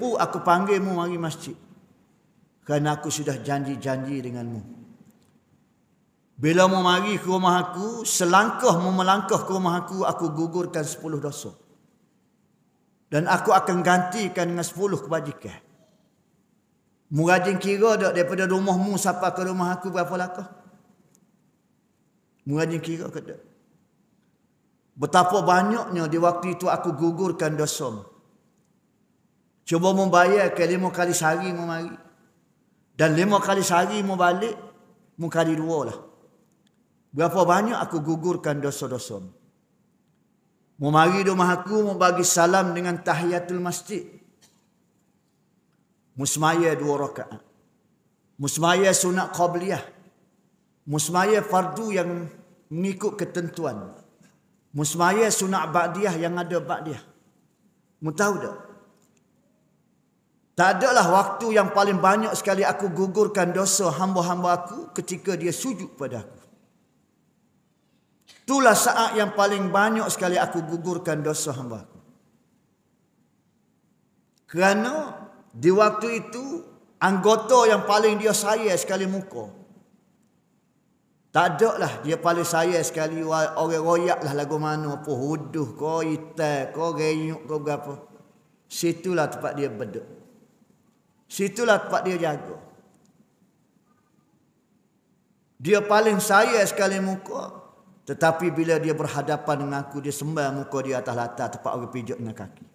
Bu, aku panggilmu mari masjid. Kerana aku sudah janji-janji denganmu. Bila mu mari ke rumah aku, selangkah mu melangkah ke rumah aku, aku gugurkan sepuluh dosa. Dan aku akan gantikan dengan sepuluh kebajikan. Mu rajin kira tak daripada rumahmu sampai ke rumah aku berapa langkah? Mu rajin kira ke tak? Betapa banyaknya di waktu itu aku gugurkan dosa mu. Cuba membayar ke lima kali sehari mu mari. Dan lima kali sehari mu balik, mu kali dua lah. Berapa banyak aku gugurkan dosa-dosa. Mu mari di rumah aku, mu bagi salam dengan tahiyatul masjid. Musmaya dua rakaat. musmaya sunat qabliyah. musmaya fardu yang mengikut ketentuan. musmaya sunat ba'diyah yang ada ba'diyah. Mu tahu tak? Tak adalah waktu yang paling banyak sekali aku gugurkan dosa hamba-hamba aku ketika dia sujud pada aku. Itulah saat yang paling banyak sekali aku gugurkan dosa hamba aku. Kerana di waktu itu anggota yang paling dia sayang sekali muka. Tak ada lah dia paling sayang sekali orang royak lah lagu mana. Apa huduh, kau itai, kau reyuk, kau berapa. Situlah tempat dia berdua. Situlah tempat dia jaga. Dia paling saya sekali muka. Tetapi bila dia berhadapan dengan aku, dia sembah muka di atas latar tempat orang pijak dengan kaki.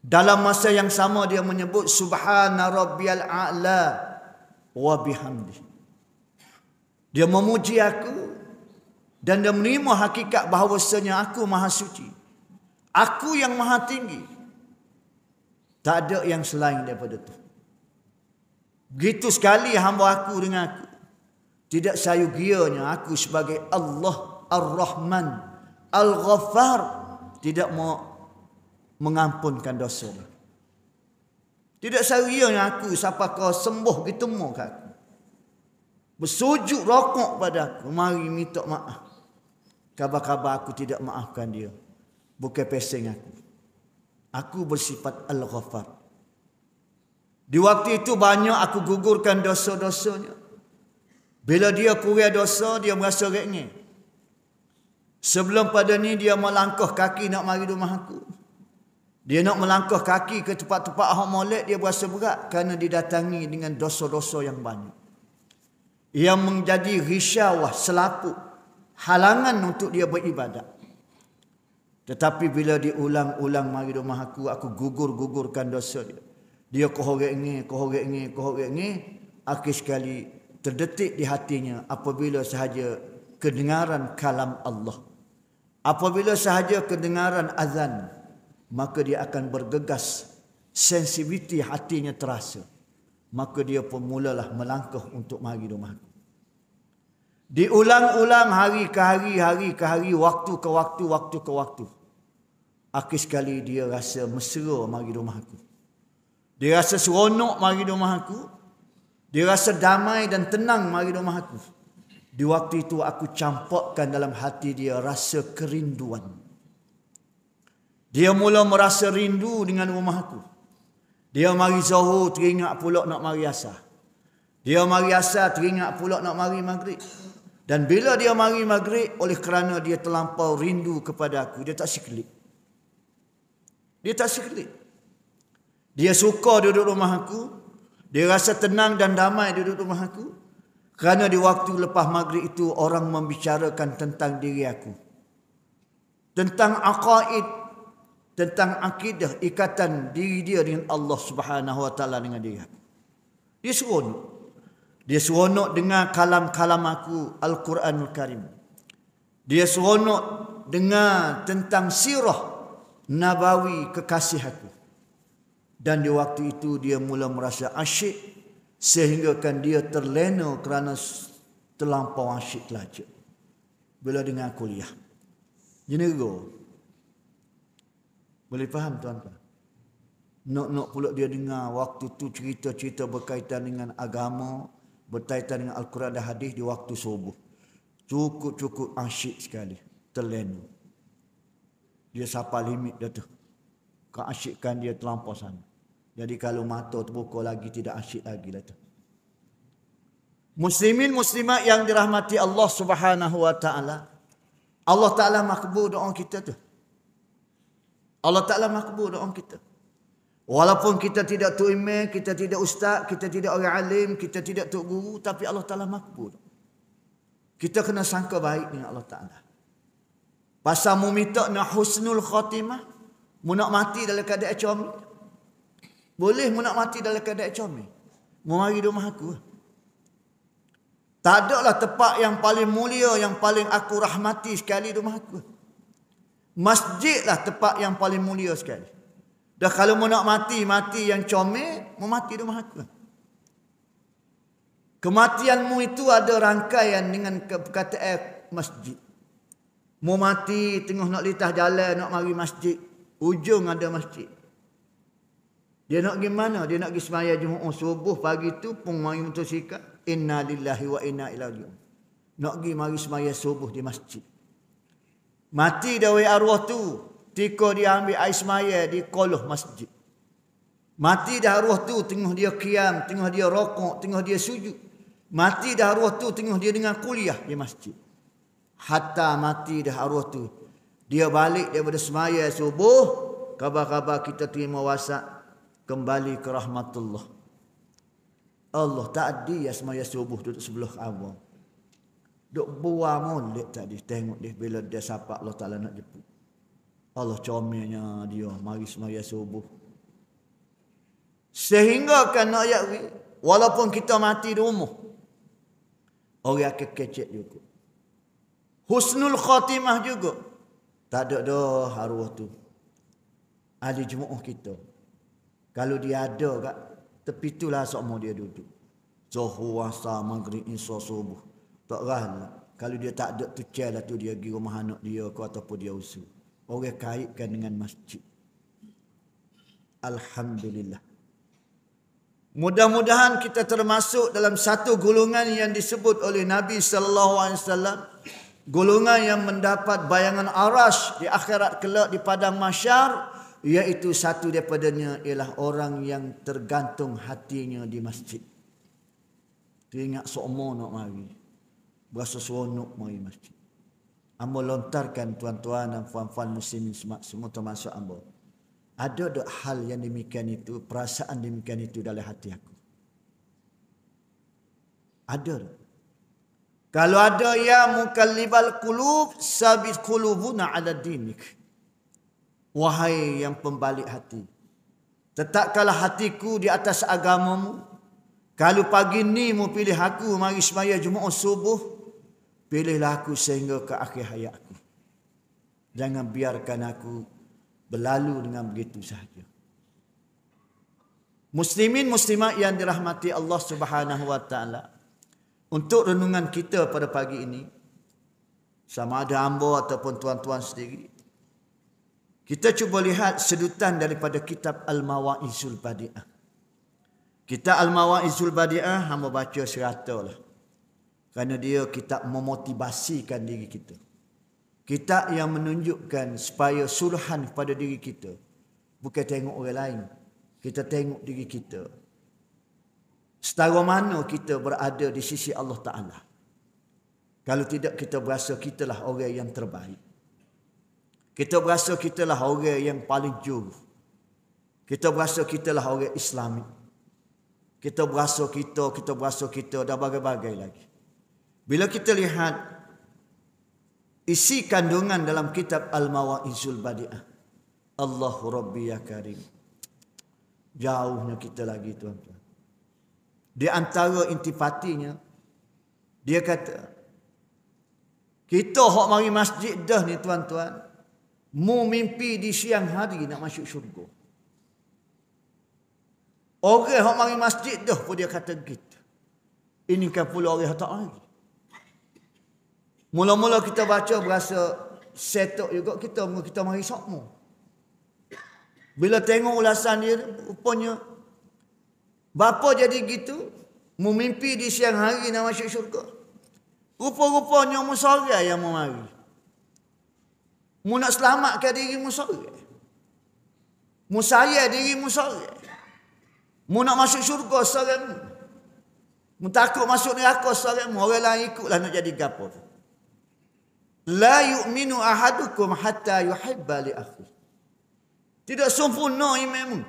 Dalam masa yang sama dia menyebut Subhana Rabbiyal A'la wa bihamdi. Dia memuji aku dan dia menerima hakikat bahawasanya aku maha suci. Aku yang maha tinggi. Tak ada yang selain daripada tu. Begitu sekali hamba aku dengan aku. Tidak sayugianya aku sebagai Allah Ar-Rahman Al-Ghaffar. Tidak mau mengampunkan dosa. Tidak sayugianya aku siapa kau sembuh gitu muka aku. Bersujud rokok pada aku. Mari minta maaf. Kabar-kabar aku tidak maafkan dia. Bukan pesing aku aku bersifat al-ghafar. Di waktu itu banyak aku gugurkan dosa-dosanya. Bila dia kurai dosa, dia merasa rengi. Sebelum pada ni dia melangkah kaki nak mari rumah aku. Dia nak melangkah kaki ke tempat-tempat ahok molek, dia berasa berat. Kerana didatangi dengan dosa-dosa yang banyak. Yang menjadi risyawah, selapuk. Halangan untuk dia beribadat. Tetapi bila diulang-ulang mari rumah aku, aku gugur-gugurkan dosa dia. Dia kohorek ni, kohorek ni, kohorek ni. Akhir sekali terdetik di hatinya apabila sahaja kedengaran kalam Allah. Apabila sahaja kedengaran azan, maka dia akan bergegas. Sensitiviti hatinya terasa. Maka dia pun mulalah melangkah untuk mari rumah aku. Diulang-ulang hari ke hari, hari ke hari, waktu ke waktu, waktu ke waktu. Akhir sekali dia rasa mesra mari rumah aku. Dia rasa seronok mari rumah aku. Dia rasa damai dan tenang mari rumah aku. Di waktu itu aku campakkan dalam hati dia rasa kerinduan. Dia mula merasa rindu dengan rumah aku. Dia mari zuhur teringat pula nak mari asar. Dia mari asar teringat pula nak mari maghrib. Dan bila dia mari maghrib oleh kerana dia terlampau rindu kepada aku, dia tak sekelip. Dia tak sekelip. Dia suka duduk rumah aku. Dia rasa tenang dan damai duduk rumah aku. Kerana di waktu lepas maghrib itu orang membicarakan tentang diri aku. Tentang aqaid, tentang akidah ikatan diri dia dengan Allah Subhanahu wa taala dengan dia. Dia seronok. Dia seronok dengar kalam-kalam aku Al-Quranul Karim. Dia seronok dengar tentang sirah Nabawi kekasih aku. Dan di waktu itu dia mula merasa asyik sehingga kan dia terlena kerana terlampau asyik telaja. Bila dengar kuliah. Jadi Jenego. Boleh faham tuan-tuan? Nok-nok pula dia dengar waktu tu cerita-cerita berkaitan dengan agama, berkaitan dengan Al-Quran dan hadis di waktu subuh. Cukup-cukup asyik sekali. Terlena. Dia sapa limit dia tu. Keasyikan dia terlampau sana. Jadi kalau mata terbuka lagi, tidak asyik lagi lah tu. Muslimin muslimat yang dirahmati Allah subhanahu wa ta'ala. Allah ta'ala makbul doa kita tu. Allah ta'ala makbul doa kita. Walaupun kita tidak tu imam, kita tidak ustaz, kita tidak orang alim, kita tidak tu guru, tapi Allah Ta'ala makbul. Kita kena sangka baik dengan Allah Ta'ala. Pasal mu minta nak husnul khatimah, mu nak mati dalam keadaan comel. Boleh mu nak mati dalam keadaan comel. Mu mari di rumah aku. Lah. Tak ada lah tempat yang paling mulia, yang paling aku rahmati sekali di rumah aku. Masjidlah tempat yang paling mulia sekali. Dah kalau mau nak mati, mati yang comel, mau mati di rumah aku. Kematianmu itu ada rangkaian dengan perkataan eh, masjid. Mau mati tengah nak litah jalan, nak mari masjid. Ujung ada masjid. Dia nak pergi mana? Dia nak pergi semayah Jumaat subuh pagi tu pun mari mutusikat. Inna lillahi wa inna ilaihi Nak pergi mari semayah subuh di masjid. Mati dari arwah tu, Tiko dia ambil air semaya di koloh masjid. Mati dah roh tu tengah dia kiam, tengah dia rokok, tengah dia sujud. Mati dah roh tu tengah dia dengan kuliah di masjid. Hatta mati dah roh tu. Dia balik daripada semaya subuh. Khabar-khabar kita terima wasak. Kembali ke rahmatullah. Allah tak ada ya semaya subuh duduk sebelah awam. Duk buah mulut tadi. Tengok dia bila dia sapa Allah Ta'ala nak jemput. Allah comelnya dia mari semaya subuh. Sehingga kan ayat ni walaupun kita mati di rumah orang akan kecek juga. Husnul khatimah juga. Tak ada dah arwah tu. Ahli jemaah kita. Kalau dia ada kat tepi tu lah semua dia duduk. Zohu, asa, maghrib, insa, subuh. Tak rahna. Kalau dia tak ada tu celah tu dia pergi rumah anak dia ke ataupun dia usul orang kaitkan dengan masjid. Alhamdulillah. Mudah-mudahan kita termasuk dalam satu gulungan yang disebut oleh Nabi sallallahu alaihi wasallam gulungan yang mendapat bayangan arasy di akhirat kelak di padang mahsyar iaitu satu daripadanya ialah orang yang tergantung hatinya di masjid. Dia ingat sokmo nak mari. Berasa seronok mari masjid. Ambo lontarkan tuan-tuan dan puan-puan muslimin semua termasuk ambo. Ada dok hal yang demikian itu, perasaan demikian itu dalam hati aku. Ada. Kalau ada ya mukallibal qulub sabit qulubuna ala dinik. Wahai yang pembalik hati. Tetapkanlah hatiku di atas agamamu. Kalau pagi ni mu pilih aku mari semaya Jumaat subuh, Pilihlah aku sehingga ke akhir hayatku. Jangan biarkan aku berlalu dengan begitu sahaja. Muslimin muslimat yang dirahmati Allah Subhanahu wa taala. Untuk renungan kita pada pagi ini sama ada hamba ataupun tuan-tuan sendiri kita cuba lihat sedutan daripada kitab Al-Mawa'izul Badi'ah. Kitab Al-Mawa'izul Badi'ah hamba baca serata lah. Kerana dia kita memotivasikan diri kita. Kita yang menunjukkan supaya suruhan kepada diri kita. Bukan tengok orang lain. Kita tengok diri kita. Setara mana kita berada di sisi Allah Ta'ala. Kalau tidak kita berasa kitalah orang yang terbaik. Kita berasa kitalah orang yang paling juruh. Kita berasa kitalah orang Islamik. Kita berasa kita, kita berasa kita dan bagai-bagai lagi. Bila kita lihat isi kandungan dalam kitab Al-Mawa'izul Badi'ah. Allahu Rabbi ya Karim. Jauhnya kita lagi tuan-tuan. Di antara intipatinya, dia kata, kita hok mari masjid dah ni tuan-tuan, mu mimpi di siang hari nak masuk syurga. Orang hok mari masjid dah pun dia kata gitu. Ini kan pula orang tak lagi. Mula-mula kita baca berasa setok juga kita kita mari sokmo. Bila tengok ulasan dia rupanya bapa jadi gitu memimpi di siang hari nak masuk syurga. Rupa-rupanya musorya yang mau mari. Mu nak selamatkan diri musorya. Musaya diri musorya. Mu nak masuk syurga seorang. Mu takut masuk neraka seorang. Orang lain ikutlah nak jadi gapo. La yu'minu ahadukum hatta yuhibba li akhi. Tidak sempurna imanmu.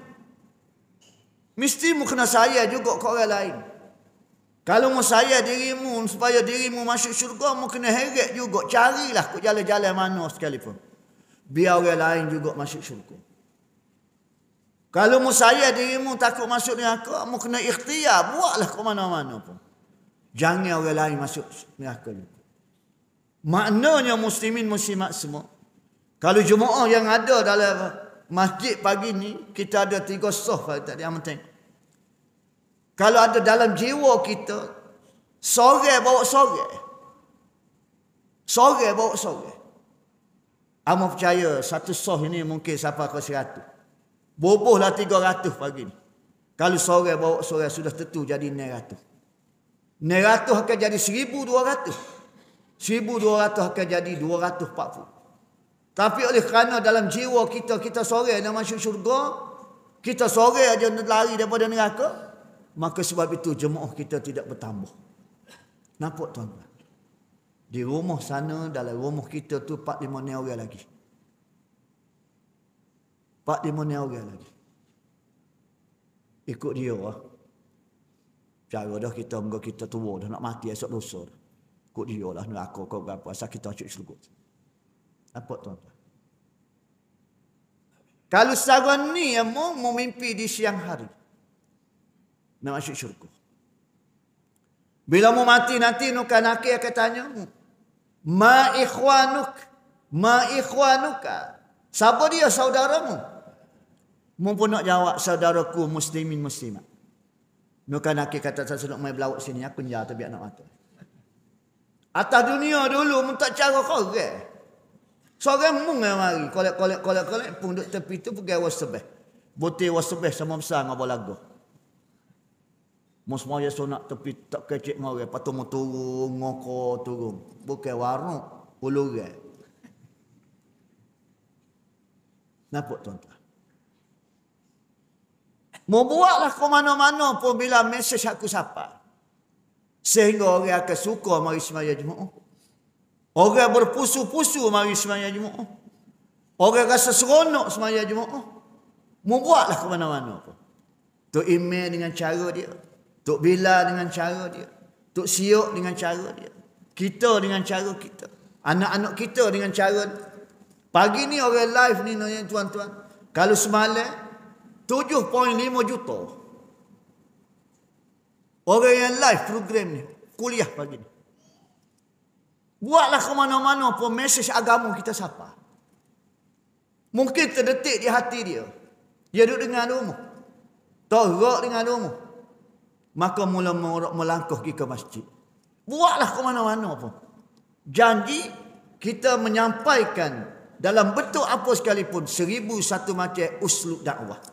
Mesti mu kena saya juga ke orang lain. Kalau mu saya dirimu supaya dirimu masuk syurga, mu kena heret juga. Carilah ke jalan-jalan mana sekalipun. Biar orang lain juga masuk syurga. Kalau mu saya dirimu takut masuk neraka, mu kena ikhtiar. Buatlah ke mana-mana pun. Jangan orang lain masuk neraka juga. Maknanya muslimin muslimat semua. Kalau jemaah yang ada dalam masjid pagi ni, kita ada tiga soh kalau tak yang penting. Kalau ada dalam jiwa kita, sore bawa sore. Sore bawa sore. Amal percaya satu soh ini mungkin sampai ke seratus. Bobohlah tiga ratus pagi ni. Kalau sore bawa sore sudah tentu jadi neratus. Neratus akan jadi seribu dua ratus. 1200 akan jadi 240. Tapi oleh kerana dalam jiwa kita kita sore nak masuk syurga, kita sore aja nak lari daripada neraka, maka sebab itu jemaah kita tidak bertambah. Nampak tuan-tuan. Di rumah sana dalam rumah kita tu 4 5 ni orang lagi. 4 5 ni orang lagi. Ikut dia lah. Cara dah kita, enggak kita tua dah nak mati esok lusa dah kok dia lah aku kau berapa asal kita cuci selugut apa tuan kalau sagan ni yang mau memimpi di siang hari nak masuk syurga bila mu mati nanti nukah kanaki akan tanya ma ikhwanuk ma ikhwanuka siapa dia saudaramu mumpun nak jawab saudaraku muslimin muslimat Nukah kanaki kata saya nak main belawak sini aku nyata biar nak mati Atas dunia dulu pun tak cara korek. Seorang pun yang mari. Kolek-kolek-kolek-kolek pun duduk tepi tu pergi wasabih. Botih sebeh sama besar dengan bola lagu. Mus maya sonak tepi tak kecik mari. Lepas tu mau turun, ngokor turun. Bukan warna. Ulurah. Nampak tuan-tuan? Mau buatlah ke mana-mana pun bila mesej aku sampai. Sehingga orang akan suka mari semaya jumaat. Orang berpusu-pusu mari semaya jumaat. Orang rasa seronok semaya jumaat. Membuatlah ke mana-mana. Tok ime dengan cara dia. Tok Bila dengan cara dia. Tok Siok dengan cara dia. Kita dengan cara kita. Anak-anak kita dengan cara Pagi ni orang live ni tuan-tuan. Kalau semalam 7.5 juta. Orang yang live program ni. Kuliah pagi ni. Buatlah ke mana-mana pun mesej agama kita siapa. Mungkin terdetik di hati dia. Dia duduk dengan rumah. Teruk dengan rumah. Maka mula melangkah pergi ke masjid. Buatlah ke mana-mana pun. Janji kita menyampaikan dalam bentuk apa sekalipun seribu satu macam uslub dakwah.